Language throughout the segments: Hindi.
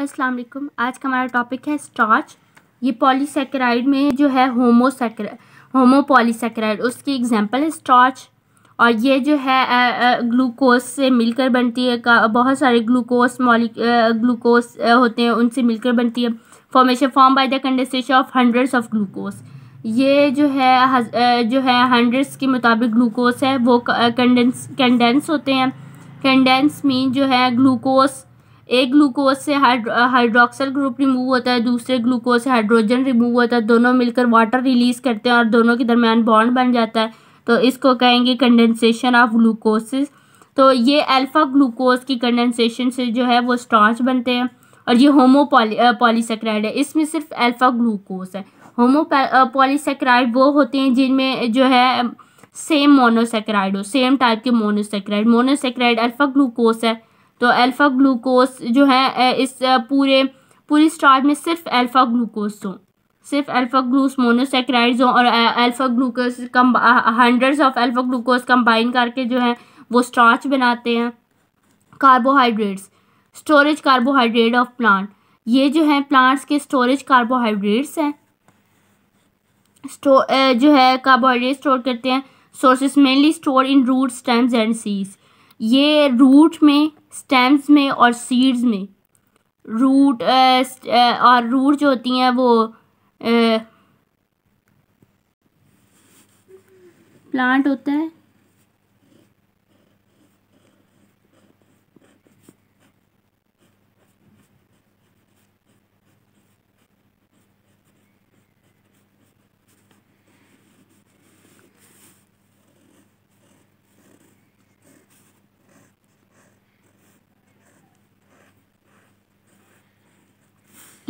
अस्सलाम वालेकुम आज का हमारा टॉपिक है स्टार्च ये पॉलीसेक्राइड में जो है होमोसेक्र होमोपॉलीसेक्राइड उसकी एग्जांपल है स्टार्च और ये जो है ग्लूकोस से मिलकर बनती है बहुत सारे ग्लूकोस मॉलिक ग्लूकोस होते हैं उनसे मिलकर बनती है formation form by the condensation of hundreds of glucose ये जो है जो है हंड्रेड्स के मुताबिक ग्लूकोस है वो कंडेंस कंडेंस होते हैं कंडेंस मीन जो है ग्लूकोस एक ग्लूकोज से हाइड्रोक्सल ग्रुप रिमूव होता है दूसरे ग्लूकोज से हाइड्रोजन रिमूव होता है दोनों मिलकर वाटर रिलीज करते हैं और दोनों के दरमियान बॉन्ड बन जाता है तो इसको कहेंगे कंडेंसेशन ऑफ ग्लूकोसिस तो ये अल्फ़ा ग्लूकोज की कंडेंसेशन से जो है वो स्टार्च बनते हैं और ये होमो पॉलीसेक्राइड uh, है इसमें सिर्फ अल्फ़ा ग्लूकोज है होमो पॉलीसेक्राइड uh, वो होते हैं जिनमें जो है सेम मोनोसेक्राइड हो सेम टाइप के मोनोसेक्राइड मोनोसेक्राइड अल्फ़ा ग्लूकोज है तो अल्फ़ा ग्लूकोस जो है इस पूरे पूरी स्टार्च में सिर्फ अल्फ़ा ग्लूकोस हो सिर्फ अल्फ़ा ग्लूस मोनोसेक्राइड्स हो और अल्फ़ा ग्लूकोस कम hundreds of alpha glucose combine करके जो है वो स्टार्च बनाते हैं carbohydrates storage carbohydrate of plant ये जो है प्लांट्स के स्टोरेज कार्बोहाइड्रेट्स हैं स्टोर जो है कार्बोहाइड्रेट स्टोर करते हैं sources mainly store in root stems and seeds ये रूट में स्टेम्स में और सीड्स में रूट और रूट जो होती हैं वो प्लांट होता है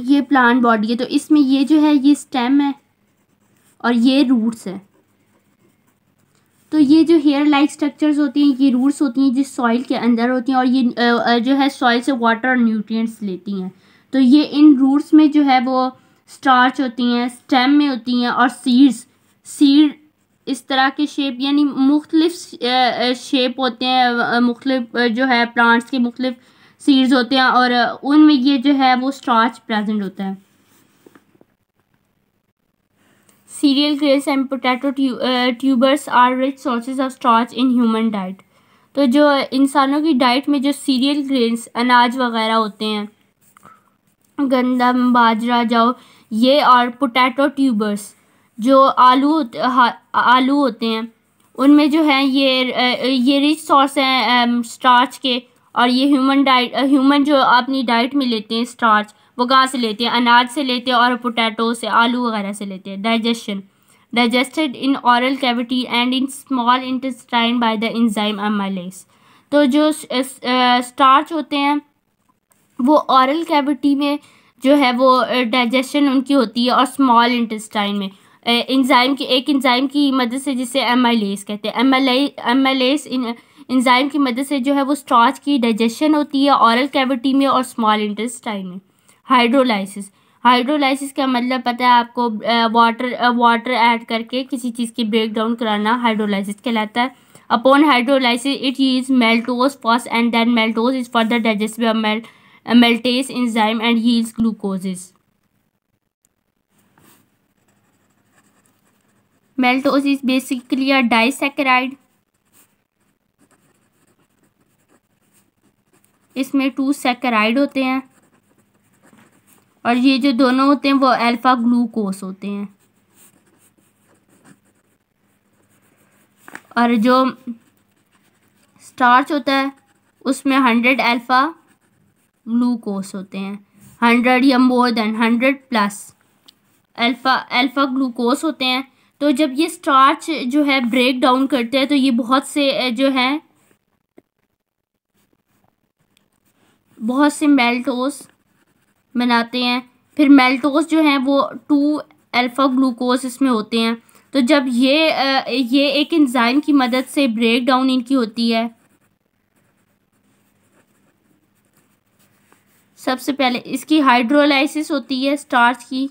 ये प्लांट बॉडी है तो इसमें ये जो है ये स्टेम है और ये रूट्स है तो ये जो हेयर लाइक स्ट्रक्चर्स होती हैं ये रूट्स होती हैं जो सॉइल के अंदर होती हैं और ये जो है सॉइल से वाटर और न्यूट्रिएंट्स लेती हैं तो ये इन रूट्स में जो है वो स्टार्च होती हैं स्टेम में होती हैं और सीड्स सीड इस तरह के शेप यानी मुख्तलिफ शेप होते हैं मुख्तलिफ जो है प्लांट्स के मुख्तलिफ सीड्स होते हैं और उनमें ये जो है वो स्टार्च प्रेजेंट होता है cereal cress and potato tubers are rich sources of starch in human diet तो जो इंसानों की डाइट में जो सीरियल ग्रेन्स अनाज वगैरह होते हैं गंदम बाजरा जाओ ये और पोटैटो ट्यूबर्स जो आलू होते आलू होते हैं उनमें जो है ये ये रिच सॉर्स हैं स्टार्च के और ये ह्यूमन डाइट ह्यूमन जो अपनी डाइट में लेते हैं स्टार्च वो कहाँ से लेते हैं अनाज से लेते हैं और पोटैटो से आलू वगैरह से लेते हैं digestion digested in oral cavity and in small intestine by the enzyme amylase तो जो स्टार्च होते हैं वो औरल कैविटी में जो है वो डाइजेशन उनकी होती है और स्मॉल इंटेस्टाइन में इंजाइम की एक इंजाइम की मदद से जिसे एमालेस कहते हैं एमालेस इन इंजाइम की मदद से जो है वो स्टार्च की डाइजेशन होती है औरल कैविटी में और स्मॉल इंटेस्टाइन में हाइड्रोलाइसिस हाइड्रोलाइसिस का मतलब पता है आपको वाटर वाटर ऐड करके किसी चीज़ की ब्रेक डाउन कराना हाइड्रोलाइसिस कहलाता है upon hydrolysis it is maltose first and then maltose is further digest maltase maltase enzyme and yields glucoses maltose is basically a disaccharide इसमें टू सेकेराइड होते हैं और ये जो दोनों होते हैं वो अल्फ़ा ग्लूकोस होते हैं और जो स्टार्च होता है उसमें हंड्रेड अल्फ़ा ग्लूकोस होते हैं हंड्रेड या more than hundred plus alpha alpha glucose होते हैं तो जब ये स्टार्च जो है ब्रेक डाउन करते हैं तो ये बहुत से जो है बहुत से मेल्टोस बनाते हैं फिर मेल्टोस जो हैं वो टू अल्फ़ा ग्लूकोज इसमें होते हैं तो जब ये ये एक इंजाइम की मदद से ब्रेक डाउन इनकी होती है सबसे पहले इसकी हाइड्रोलाइसिस होती है स्टार्च की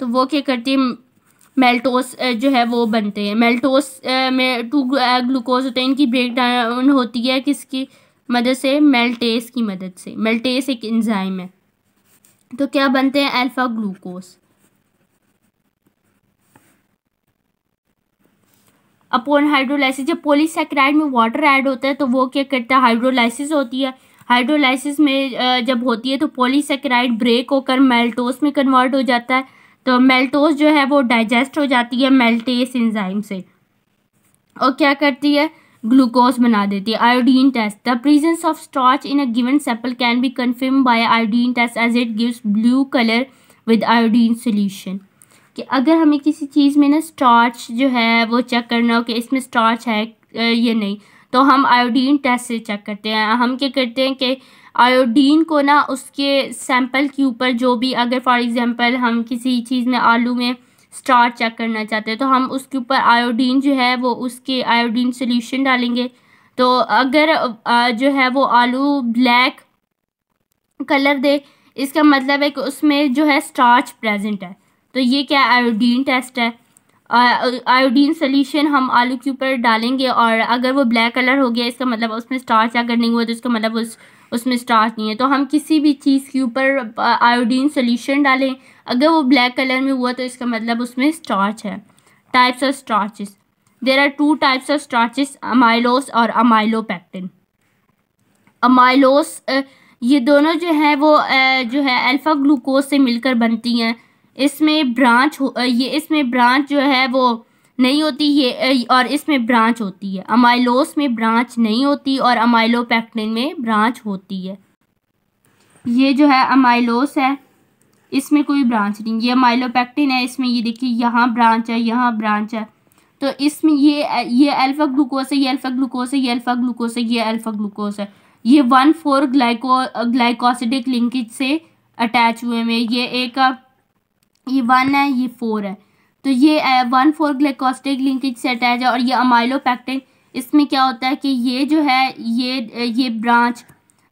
तो वो क्या करती है मेल्टोस जो है वो बनते हैं मेल्टोस में टू ग्लूकोज होते हैं इनकी ब्रेक डाउन होती है किसकी मदद से मेल्टेस की मदद से मेल्टेस एक एंजाइम है तो क्या बनते हैं अल्फ़ा ग्लूकोस अपॉन हाइड्रोलाइसिस जब पोलीसेक्राइड में वाटर ऐड होता है तो वो क्या करता है हाइड्रोलाइसिस होती है हाइड्रोलाइसिस में जब होती है तो पोलीसेक्राइड ब्रेक होकर मेल्टोस में कन्वर्ट हो जाता है तो मेल्टोस जो है वो डाइजेस्ट हो जाती है मेल्टेस इंजाइम से और क्या करती है ग्लूकोज बना देती है iodine test the presence of starch in a given sample can be confirmed by iodine test as it gives blue colour with iodine solution कि अगर हमें किसी चीज़ में ना स्टार्च जो है वो चेक करना हो कि इसमें स्टार्च है या नहीं तो हम आयोडीन टेस्ट से चेक करते हैं हम क्या करते हैं कि आयोडीन को ना उसके सैंपल के ऊपर जो भी अगर फॉर एग्जांपल हम किसी चीज़ में आलू में स्टार चेक करना चाहते हैं तो हम उसके ऊपर आयोडीन जो है वो उसके आयोडीन सोल्यूशन डालेंगे तो अगर जो है वो आलू ब्लैक कलर दे इसका मतलब है कि उसमें जो है स्टार्च प्रेजेंट है तो ये क्या आयोडीन टेस्ट है आयोडीन सोल्यूशन हम आलू के ऊपर डालेंगे और अगर वो ब्लैक कलर हो गया इसका मतलब उसमें स्टार्च अगर नहीं हुआ तो इसका मतलब उस उसमें स्टार्च नहीं है तो हम किसी भी चीज़ के ऊपर आयोडीन सोल्यूशन डालें अगर वो ब्लैक कलर में हुआ तो इसका मतलब उसमें स्टार्च है types of starches there are two types of starches amylose और अमाइलोपैक्टिन अमाइलोस ये दोनों जो है वो जो है अल्फ़ा ग्लूकोज से मिलकर बनती हैं इसमें ब्रांच ये इसमें ब्रांच जो है वो नहीं होती है और इसमें ब्रांच होती है अमाइलोस में ब्रांच नहीं होती और अमाइलोपैक्टिन में ब्रांच होती है ये जो है अमाइलोस है इसमें कोई ब्रांच नहीं ये अमाइलोपैक्टिन है इसमें ये देखिए यहाँ ब्रांच है यहाँ ब्रांच है तो इसमें ये ये अल्फ़ा ग्लूकोस है ये अल्फ़ा ग्लूकोस है ये अल्फ़ा ग्लूकोस है ये अल्फ़ा ग्लूकोस है ये one four glyco glycosidic linkage से अटैच हुए में ये एक ये वन है ये फोर है तो ये one four glycosidic linkage set है और ये अमाइलोपैक्टिन इसमें क्या होता है कि ये जो है ये ये ब्रांच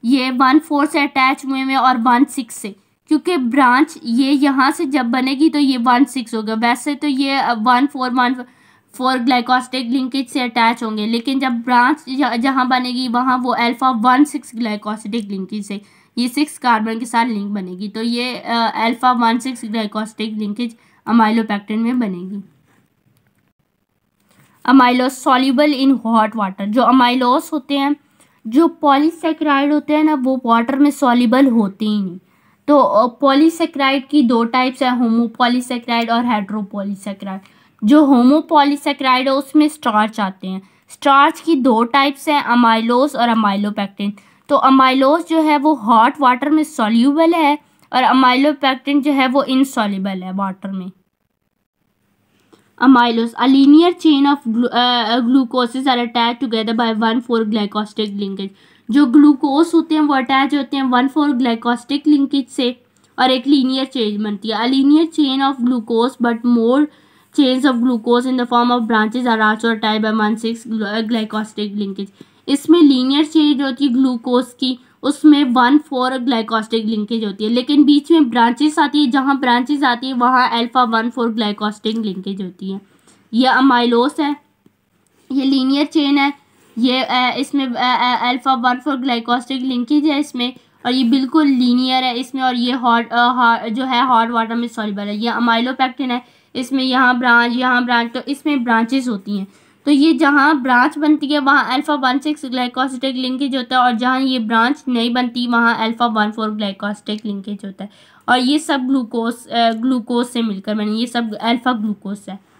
ये वन फोर से अटैच हुए हुए और वन सिक्स से क्योंकि ब्रांच ये यहाँ से जब बनेगी तो ये वन सिक्स होगा वैसे तो ये one four one four glycosidic linkage से अटैच होंगे लेकिन जब ब्रांच जहाँ बनेगी वहाँ वो alpha one six glycosidic linkage से ये सिक्स कार्बन के साथ लिंक बनेगी तो ये alpha one six glycosidic linkage amylopectin में बनेगी amylose soluble in hot water जो अमाइलोस होते हैं जो पॉलीसेक्राइड होते हैं ना वो वाटर में सॉल्यूबल होते ही नहीं तो पॉलीसेक्राइड की दो टाइप्स है होमोपॉलीसेक्राइड और हाइड्रोपॉलीसेक्राइड जो होमोपॉलीसेक्राइड है उसमें स्टार्च आते हैं स्टार्च की दो टाइप्स हैं अमाइलोस और अमाइलोपैक्टिन तो अमाइलोस जो है वो हॉट वाटर में सॉल्यूबल है और अमाइलोपैक्टिन जो है वो इनसॉलिबल है वाटर में amylose a linear chain of of are attach uh, glucoses are one four glycosidic linkage जो ग्लूकोस होते हैं वो अटैच होते हैं वन फोर ग्लाइकोस्टिक लिंकेज से और एक लीनियर चेन बनती है a linear chain of glucose but more chains of glucose in the form of branches are also attach by one six glycosidic linkage इसमें लीनियर चेन होती है ग्लूकोज की उसमें वन फोर ग्लाइकोस्टिक लिंकेज होती है लेकिन बीच में ब्रांचेस आती है जहाँ ब्रांचेस आती है वहाँ alpha one four glycosidic linkage होती है यह अमाइलोस है ये लीनियर चेन है ये इसमें alpha one four glycosidic linkage है इसमें और ये बिल्कुल लीनियर है इसमें और ये हॉट जो है हॉट वाटर में सॉल्यूबल है ये अमाइलोपैक्टिन है इसमें यहाँ ब्रांच यहाँ ब्रांच तो इसमें ब्रांचेस होती हैं तो ये जहाँ ब्रांच बनती है वहाँ alpha one six glycosidic linkage होता है और जहाँ ये ब्रांच नहीं बनती वहाँ alpha one four glycosidic linkage होता है और ये सब ग्लूकोस ग्लूकोज से मिलकर बनी ये सब अल्फ़ा ग्लूकोज है